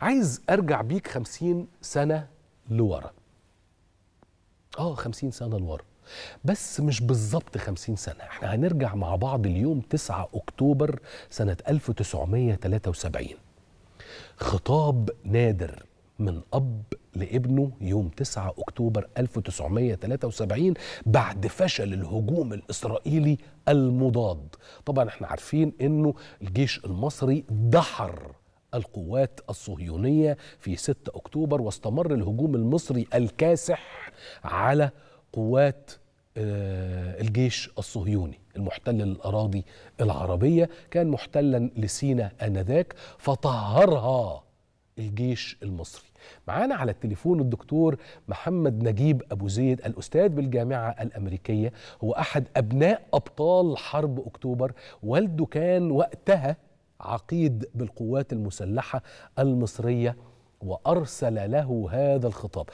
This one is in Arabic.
عايز ارجع بيك خمسين سنه لورا اه خمسين سنه لورا بس مش بالظبط 50 سنة احنا هنرجع مع بعض اليوم 9 أكتوبر سنة 1973 خطاب نادر من أب لابنه يوم 9 أكتوبر 1973 بعد فشل الهجوم الإسرائيلي المضاد طبعا احنا عارفين أنه الجيش المصري دحر القوات الصهيونية في 6 أكتوبر واستمر الهجوم المصري الكاسح على قوات آه، الجيش الصهيوني المحتل الأراضي العربية كان محتلا لسينا آنذاك فطهرها الجيش المصري معانا على التليفون الدكتور محمد نجيب أبو زيد الأستاذ بالجامعة الأمريكية هو أحد أبناء أبطال حرب أكتوبر والده كان وقتها عقيد بالقوات المسلحه المصريه وارسل له هذا الخطاب